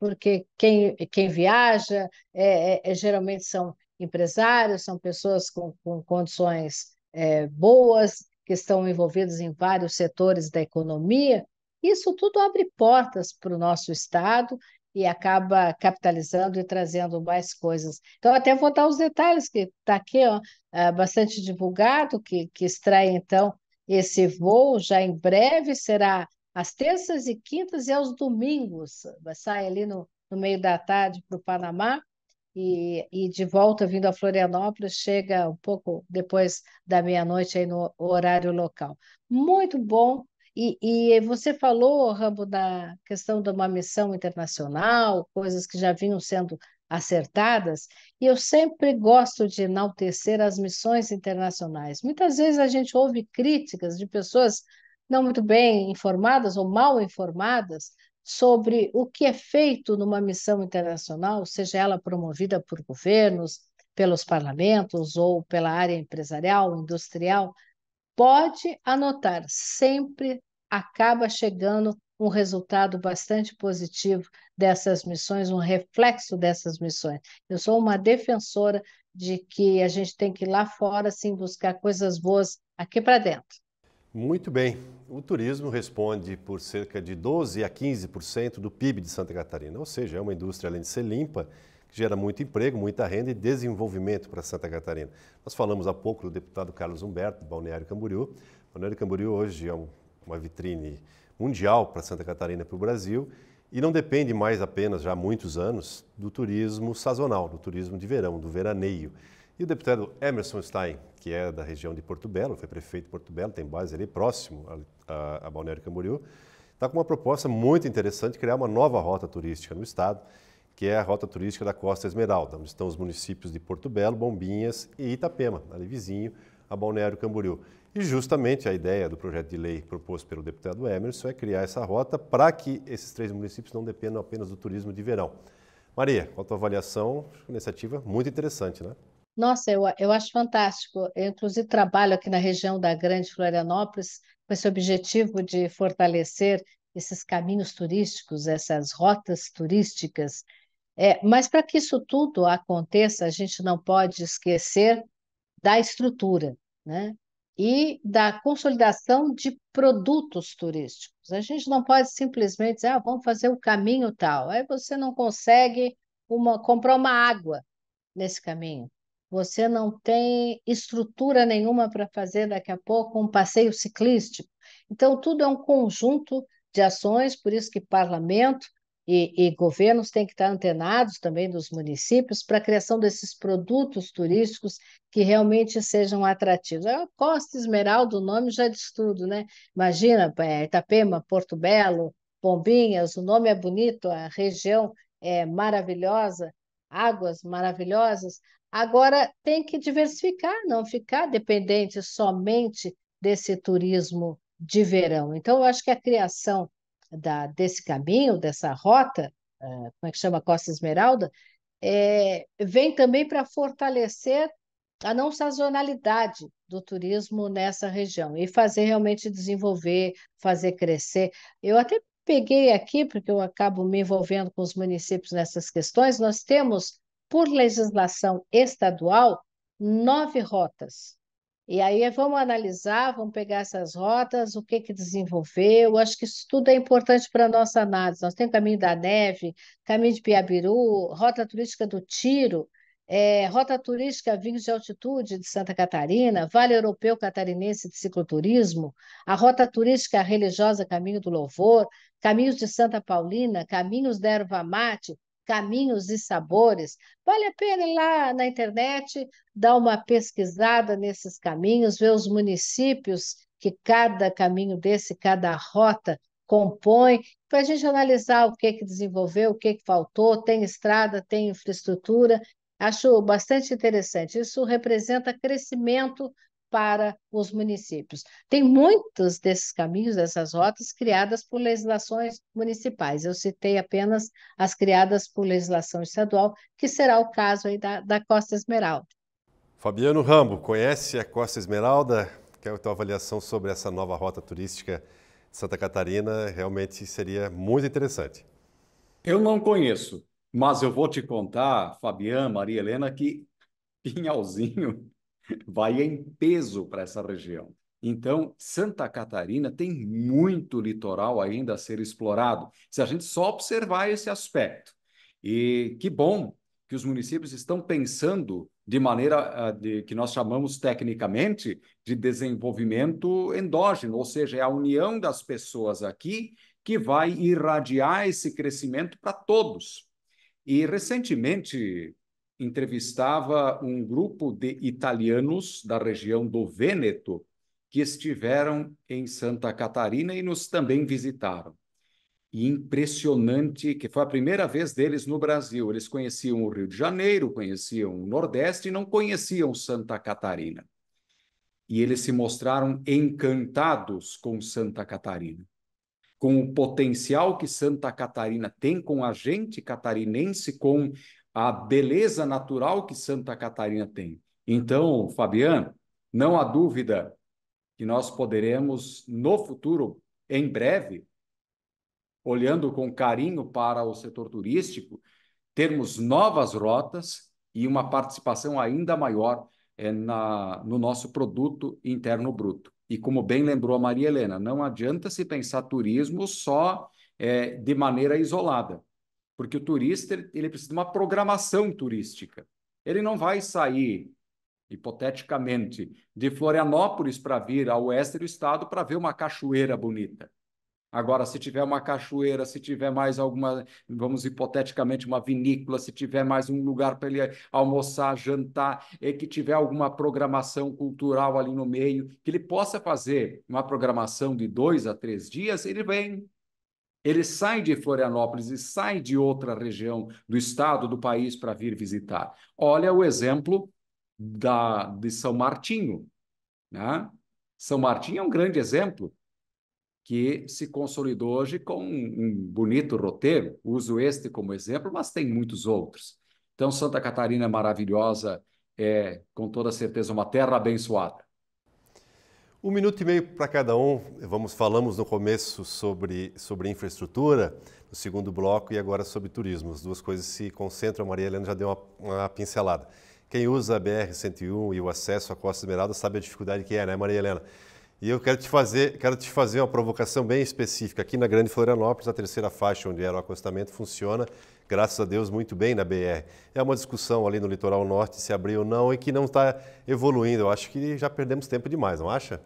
porque quem, quem viaja é, é, é, geralmente são empresários, são pessoas com, com condições é, boas, que estão envolvidas em vários setores da economia. Isso tudo abre portas para o nosso Estado e acaba capitalizando e trazendo mais coisas. Então, até vou dar os detalhes, que está aqui ó, é, bastante divulgado, que, que extrai, então, esse voo já em breve será às terças e quintas e aos domingos. Sai ali no, no meio da tarde para o Panamá e, e de volta vindo a Florianópolis, chega um pouco depois da meia-noite aí no horário local. Muito bom. E, e você falou, Rambo, da questão de uma missão internacional, coisas que já vinham sendo acertadas, e eu sempre gosto de enaltecer as missões internacionais. Muitas vezes a gente ouve críticas de pessoas não muito bem informadas ou mal informadas sobre o que é feito numa missão internacional, seja ela promovida por governos, pelos parlamentos ou pela área empresarial, industrial, pode anotar, sempre acaba chegando um resultado bastante positivo dessas missões, um reflexo dessas missões. Eu sou uma defensora de que a gente tem que ir lá fora sim buscar coisas boas aqui para dentro. Muito bem. O turismo responde por cerca de 12 a 15% do PIB de Santa Catarina, ou seja, é uma indústria, além de ser limpa, que gera muito emprego, muita renda e desenvolvimento para Santa Catarina. Nós falamos há pouco do deputado Carlos Humberto, do Balneário Camboriú. O Balneário Camboriú hoje é uma vitrine mundial para Santa Catarina e para o Brasil e não depende mais apenas, já há muitos anos, do turismo sazonal, do turismo de verão, do veraneio. E o deputado Emerson Stein, que é da região de Porto Belo, foi prefeito de Porto Belo, tem base ali próximo a, a, a Balneário Camboriú, está com uma proposta muito interessante, criar uma nova rota turística no estado, que é a rota turística da Costa Esmeralda, onde estão os municípios de Porto Belo, Bombinhas e Itapema, ali vizinho a Balneário Camboriú. E justamente a ideia do projeto de lei proposto pelo deputado Emerson é criar essa rota para que esses três municípios não dependam apenas do turismo de verão. Maria, qual a tua avaliação? Iniciativa muito interessante, né? Nossa, eu, eu acho fantástico. Eu, inclusive, trabalho aqui na região da Grande Florianópolis com esse objetivo de fortalecer esses caminhos turísticos, essas rotas turísticas. É, mas para que isso tudo aconteça, a gente não pode esquecer da estrutura né? e da consolidação de produtos turísticos. A gente não pode simplesmente dizer, ah, vamos fazer o um caminho tal. Aí você não consegue uma, comprar uma água nesse caminho você não tem estrutura nenhuma para fazer daqui a pouco um passeio ciclístico. Então, tudo é um conjunto de ações, por isso que parlamento e, e governos têm que estar antenados também dos municípios para a criação desses produtos turísticos que realmente sejam atrativos. A Costa Esmeralda, o nome já diz tudo, né? Imagina, é, Itapema, Porto Belo, Bombinhas, o nome é bonito, a região é maravilhosa, águas maravilhosas, Agora, tem que diversificar, não ficar dependente somente desse turismo de verão. Então, eu acho que a criação da, desse caminho, dessa rota, eh, como é que chama Costa Esmeralda, é, vem também para fortalecer a não sazonalidade do turismo nessa região e fazer realmente desenvolver, fazer crescer. Eu até peguei aqui, porque eu acabo me envolvendo com os municípios nessas questões, nós temos por legislação estadual, nove rotas. E aí vamos analisar, vamos pegar essas rotas, o que que desenvolveu. Acho que isso tudo é importante para a nossa análise. Nós temos Caminho da Neve, Caminho de Piabiru, Rota Turística do Tiro, é, Rota Turística Vinhos de Altitude de Santa Catarina, Vale Europeu Catarinense de Cicloturismo, a Rota Turística Religiosa Caminho do Louvor, Caminhos de Santa Paulina, Caminhos da Erva Mate, caminhos e sabores. Vale a pena ir lá na internet, dar uma pesquisada nesses caminhos, ver os municípios que cada caminho desse, cada rota compõe, para a gente analisar o que, que desenvolveu, o que, que faltou, tem estrada, tem infraestrutura. Acho bastante interessante. Isso representa crescimento para os municípios. Tem muitos desses caminhos, dessas rotas, criadas por legislações municipais. Eu citei apenas as criadas por legislação estadual, que será o caso aí da, da Costa Esmeralda. Fabiano Rambo, conhece a Costa Esmeralda? quer é a tua avaliação sobre essa nova rota turística de Santa Catarina? Realmente seria muito interessante. Eu não conheço, mas eu vou te contar, Fabiano, Maria Helena, que Pinhalzinho vai em peso para essa região. Então, Santa Catarina tem muito litoral ainda a ser explorado, se a gente só observar esse aspecto. E que bom que os municípios estão pensando de maneira ah, de, que nós chamamos tecnicamente de desenvolvimento endógeno, ou seja, é a união das pessoas aqui que vai irradiar esse crescimento para todos. E recentemente, entrevistava um grupo de italianos da região do Vêneto que estiveram em Santa Catarina e nos também visitaram. E impressionante que foi a primeira vez deles no Brasil. Eles conheciam o Rio de Janeiro, conheciam o Nordeste e não conheciam Santa Catarina. E eles se mostraram encantados com Santa Catarina com o potencial que Santa Catarina tem, com a gente catarinense, com a beleza natural que Santa Catarina tem. Então, Fabiano, não há dúvida que nós poderemos, no futuro, em breve, olhando com carinho para o setor turístico, termos novas rotas e uma participação ainda maior é, na, no nosso produto interno bruto. E como bem lembrou a Maria Helena, não adianta se pensar turismo só é, de maneira isolada. Porque o turista ele precisa de uma programação turística. Ele não vai sair, hipoteticamente, de Florianópolis para vir ao oeste do estado para ver uma cachoeira bonita. Agora, se tiver uma cachoeira, se tiver mais alguma, vamos hipoteticamente, uma vinícola, se tiver mais um lugar para ele almoçar, jantar, e é que tiver alguma programação cultural ali no meio, que ele possa fazer uma programação de dois a três dias, ele vem. Ele sai de Florianópolis e sai de outra região do estado, do país, para vir visitar. Olha o exemplo da, de São Martinho. Né? São Martinho é um grande exemplo que se consolidou hoje com um bonito roteiro. Uso este como exemplo, mas tem muitos outros. Então, Santa Catarina é maravilhosa, é com toda certeza uma terra abençoada. Um minuto e meio para cada um. Vamos falamos no começo sobre, sobre infraestrutura, no segundo bloco e agora sobre turismo. As duas coisas se concentram. A Maria Helena já deu uma, uma pincelada. Quem usa a BR-101 e o acesso à Costa Esmeralda sabe a dificuldade que é, né, Maria Helena? E eu quero te fazer, quero te fazer uma provocação bem específica. Aqui na Grande Florianópolis, a terceira faixa onde era o acostamento funciona, graças a Deus, muito bem na BR. É uma discussão ali no litoral norte se abrir ou não e que não está evoluindo. Eu acho que já perdemos tempo demais, não acha?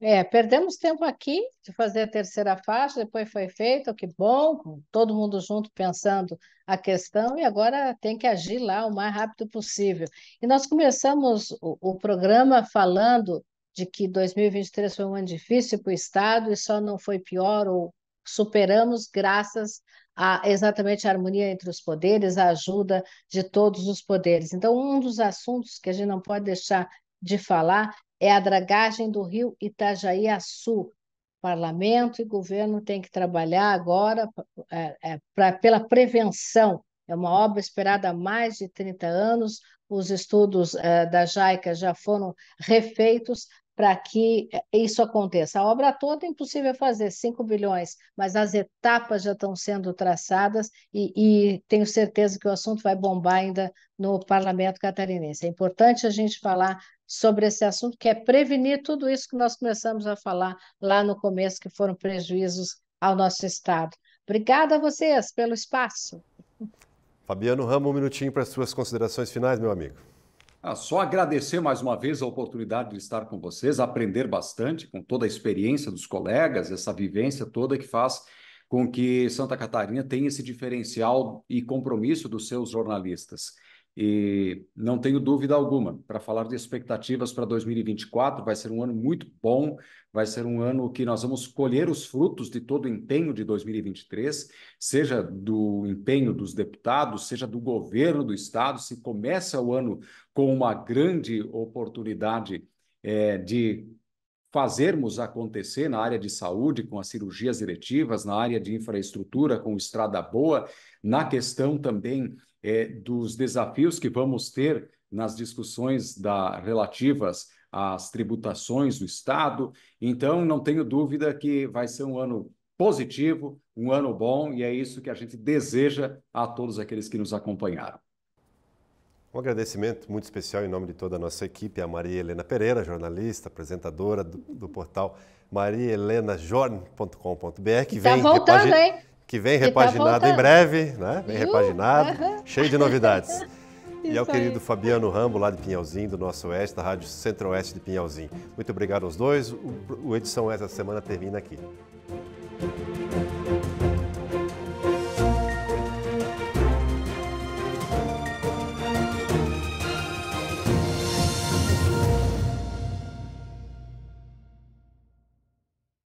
É, perdemos tempo aqui de fazer a terceira faixa, depois foi feito, que bom, todo mundo junto pensando a questão, e agora tem que agir lá o mais rápido possível. E nós começamos o, o programa falando de que 2023 foi um ano difícil para o Estado e só não foi pior ou superamos graças a exatamente a harmonia entre os poderes, a ajuda de todos os poderes. Então, um dos assuntos que a gente não pode deixar de falar é a dragagem do rio Itajaí-Açu. Parlamento e governo têm que trabalhar agora é, é, pra, pela prevenção. É uma obra esperada há mais de 30 anos. Os estudos é, da JAICA já foram refeitos para que é, isso aconteça. A obra toda é impossível fazer, 5 bilhões, mas as etapas já estão sendo traçadas e, e, tenho certeza que o assunto vai bombar ainda no parlamento catarinense. É importante a gente falar sobre esse assunto, que é prevenir tudo isso que nós começamos a falar lá no começo, que foram prejuízos ao nosso Estado. Obrigada a vocês pelo espaço. Fabiano Ramo, um minutinho para as suas considerações finais, meu amigo. Ah, só agradecer mais uma vez a oportunidade de estar com vocês, aprender bastante com toda a experiência dos colegas, essa vivência toda que faz com que Santa Catarina tenha esse diferencial e compromisso dos seus jornalistas. E não tenho dúvida alguma, para falar de expectativas para 2024, vai ser um ano muito bom, vai ser um ano que nós vamos colher os frutos de todo o empenho de 2023, seja do empenho dos deputados, seja do governo do Estado. Se começa o ano com uma grande oportunidade é, de fazermos acontecer na área de saúde, com as cirurgias diretivas, na área de infraestrutura, com estrada boa, na questão também é, dos desafios que vamos ter nas discussões da, relativas às tributações do Estado. Então, não tenho dúvida que vai ser um ano positivo, um ano bom, e é isso que a gente deseja a todos aqueles que nos acompanharam. Um agradecimento muito especial em nome de toda a nossa equipe, a Maria Helena Pereira, jornalista, apresentadora do, do portal mariahelenajorn.com.br. Que tá vem tá hein? que vem tá repaginado tá em breve, né? Vem repaginado, cheio de novidades. e ao é querido Fabiano Rambo, lá de Pinhalzinho, do nosso Oeste, da Rádio Centro-Oeste de Pinhalzinho. Muito obrigado aos dois. O, o Edição Essa Semana termina aqui.